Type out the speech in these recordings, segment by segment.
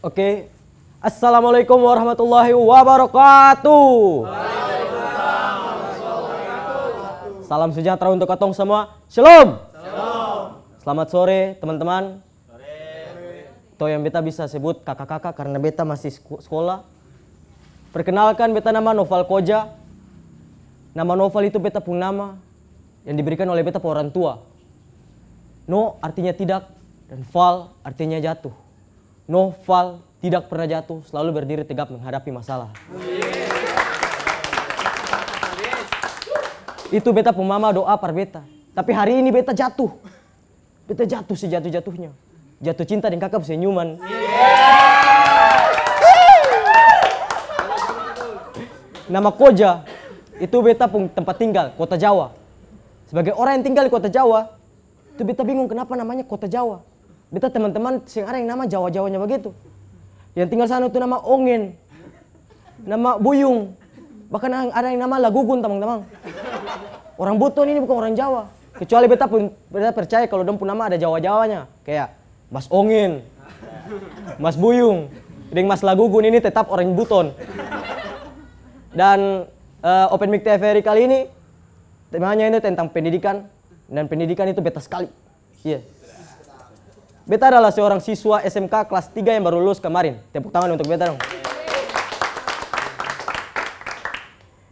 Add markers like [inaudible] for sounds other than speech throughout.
Oke. Okay. Assalamualaikum warahmatullahi wabarakatuh. Salam sejahtera untuk katong semua. Shalom. Shalom. Selamat sore teman-teman. Sore. Toh yang beta bisa sebut kakak-kakak karena beta masih sekolah. Perkenalkan beta nama Noval Koja. Nama Noval itu beta pun nama yang diberikan oleh beta orang tua. No artinya tidak dan Val artinya jatuh. Noval tidak pernah jatuh, selalu berdiri tegap menghadapi masalah. Itu beta pemama doa par beta. Tapi hari ini beta jatuh. Beta jatuh sejatuh-jatuhnya. Jatuh cinta dan kakak senyuman. Nama Koja, itu beta pun tempat tinggal, kota Jawa. Sebagai orang yang tinggal di kota Jawa, itu beta bingung kenapa namanya kota Jawa. Beta teman-teman sing ada yang nama Jawa-Jawanya begitu. Yang tinggal sana itu nama Ongen. Nama Buyung. Bahkan ada yang nama Lagugun teman-teman. Orang Buton ini bukan orang Jawa. Kecuali beta pun beta percaya kalau dong pun nama ada Jawa-Jawanya. Kayak Mas Ongen. Mas Buyung. Dan Mas Lagugun ini tetap orang Buton. Dan uh, Open Mic TVRI kali ini temanya ini tentang pendidikan dan pendidikan itu beta sekali. Iya. Yeah. Beta adalah seorang siswa SMK kelas 3 yang baru lulus kemarin. Tepuk tangan untuk Beta dong.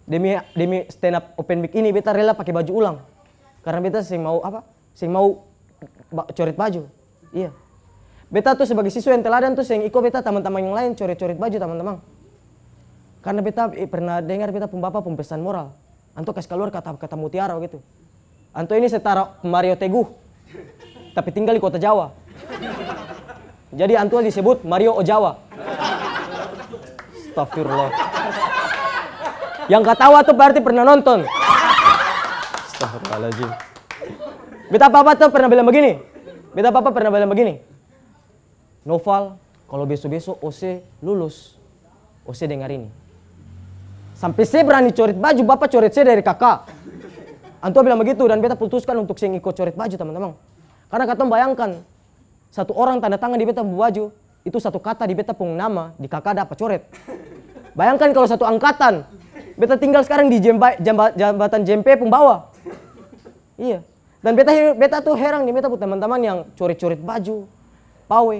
Demi demi stand up open mic ini Beta rela pakai baju ulang. Karena Beta sih mau apa? Sih mau coret baju. Iya. Beta tuh sebagai siswa yang teladan tuh sih ikut Beta teman-teman yang lain coret-coret baju teman-teman. Karena Beta eh, pernah dengar Beta pembapa pembesan moral. Anto kasih keluar kata-kata mutiara gitu. Anto ini setara Mario Teguh. Tapi tinggal di kota Jawa. Jadi Antua disebut Mario Ojawa. Astagfirullah. Yang ketawa tuh berarti pernah nonton. Astagfirullahaladzim. Beta papa tuh pernah bilang begini. Beta papa pernah bilang begini. Noval, kalau besok-besok OC lulus, OC dengar ini. Sampai saya berani coret baju, bapak coret saya dari kakak. Antua bilang begitu dan beta putuskan untuk saya ngikut coret baju teman-teman. Karena katong bayangkan, satu orang tanda tangan di beta baju, itu satu kata di beta pung nama, di kakak apa coret. Bayangkan kalau satu angkatan, beta tinggal sekarang di jemba, jamba, jambatan JMP pung bawah. Iya. Dan beta beta tuh heran nih beta teman-teman yang coret-coret baju, pawe.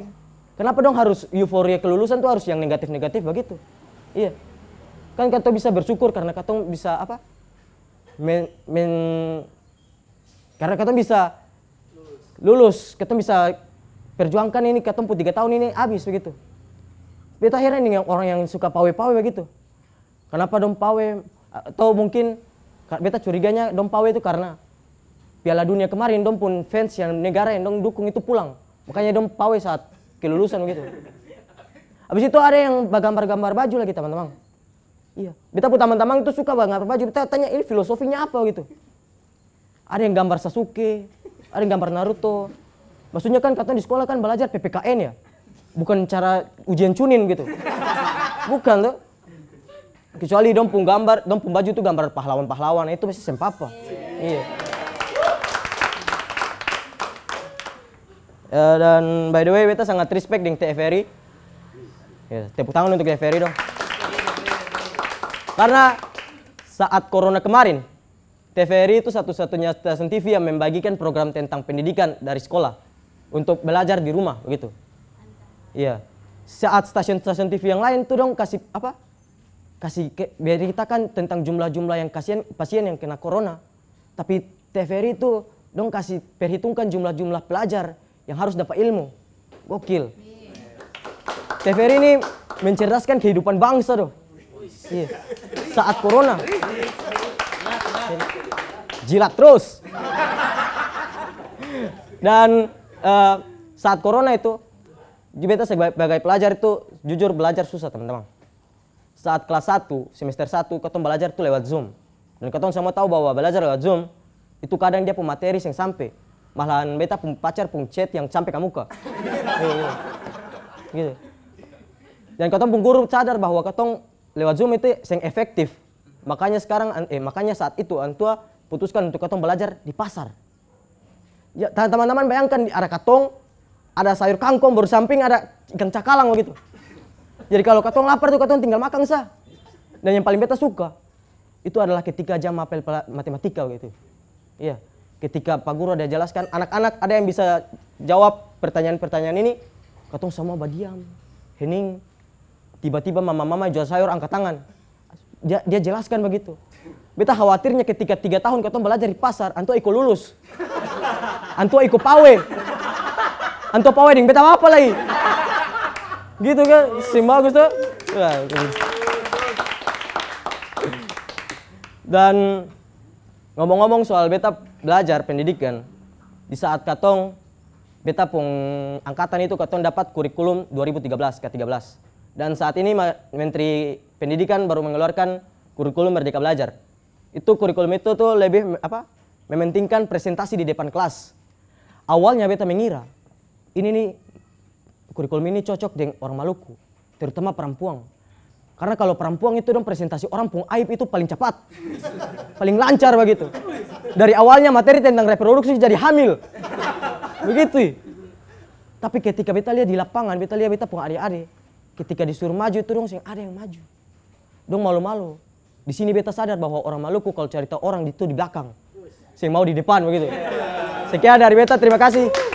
Kenapa dong harus euforia kelulusan tuh harus yang negatif-negatif begitu? Iya. Kan kata bisa bersyukur karena kata bisa apa? Men, men karena kata bisa lulus, lulus kata bisa perjuangkan ini ketemu tiga tahun ini habis begitu beta heran dengan orang yang suka pawe-pawe begitu kenapa dong pawe atau mungkin beta curiganya dong pawe itu karena Piala Dunia kemarin dong pun fans yang negara yang dong dukung itu pulang makanya dong pawe saat kelulusan begitu Habis itu ada yang gambar-gambar baju lagi teman-teman. Iya. Beta pun teman-teman itu suka banget baju. Beta tanya ini filosofinya apa gitu. Ada yang gambar Sasuke, ada yang gambar Naruto, Maksudnya kan katanya di sekolah kan belajar PPKN ya. Bukan cara ujian cunin gitu. Bukan tuh. Kecuali dong pun gambar, dong pun baju tuh gambar pahlawan-pahlawan, nah, itu masih sempapa. Yeah. Iya. Uh, dan by the way, kita sangat respect dengan TFRI. yeah, tepuk tangan untuk TFRI dong. Karena saat corona kemarin, TVRI itu satu-satunya stasiun TV yang membagikan program tentang pendidikan dari sekolah untuk belajar di rumah begitu. Iya. Saat stasiun-stasiun TV yang lain tuh dong kasih apa? Kasih ke, beritakan tentang jumlah-jumlah yang kasihan pasien yang kena corona. Tapi TVRI itu dong kasih perhitungkan jumlah-jumlah pelajar yang harus dapat ilmu. Gokil. TVRI ini mencerdaskan kehidupan bangsa doh. Iya. Saat corona. Jilat terus. Dan Eh, saat corona itu beta sebagai pelajar itu jujur belajar susah teman-teman. Saat kelas 1, semester 1, ketemu belajar itu lewat Zoom. Dan ketemu semua tahu bahwa belajar lewat Zoom, itu kadang dia pemateri yang sampai. Malahan beta pun pacar pun chat yang sampai kamu ke muka. [laughs] Iya, iya. gitu. Dan ketemu pun guru sadar bahwa ketemu lewat Zoom itu yang efektif. Makanya sekarang, eh, makanya saat itu Antua putuskan untuk ketemu belajar di pasar. Ya, teman-teman bayangkan di arah katong, ada sayur kangkung, baru samping ada ikan cakalang begitu. Jadi kalau katong lapar tuh katong tinggal makan sah. Dan yang paling beta suka itu adalah ketika jam mapel matematika begitu. Iya, ketika Pak Guru ada jelaskan anak-anak ada yang bisa jawab pertanyaan-pertanyaan ini, katong semua berdiam. Hening tiba-tiba mama-mama jual sayur angkat tangan. Dia, dia jelaskan begitu. Beta khawatirnya ketika tiga tahun katong belajar di pasar, antu ikut lulus antua ikut pawe antua pawe ding beta apa lagi gitu kan si bagus tuh gitu. dan ngomong-ngomong soal beta belajar pendidikan di saat katong beta pung angkatan itu katong dapat kurikulum 2013 ke-13 dan saat ini Menteri Pendidikan baru mengeluarkan kurikulum Merdeka Belajar. Itu kurikulum itu tuh lebih apa? mementingkan presentasi di depan kelas Awalnya beta mengira ini nih kurikulum ini cocok dengan orang Maluku, terutama perempuan. Karena kalau perempuan itu dong presentasi orang pun aib itu paling cepat. Paling lancar begitu. Dari awalnya materi tentang reproduksi jadi hamil. Begitu. Tapi ketika beta lihat di lapangan, beta lihat beta pun adik-adik. Ketika disuruh maju itu dong sih ada yang maju. Dong malu-malu. Di sini beta sadar bahwa orang Maluku kalau cerita orang itu di belakang. sih mau di depan begitu. Sekian dari beta, terima kasih.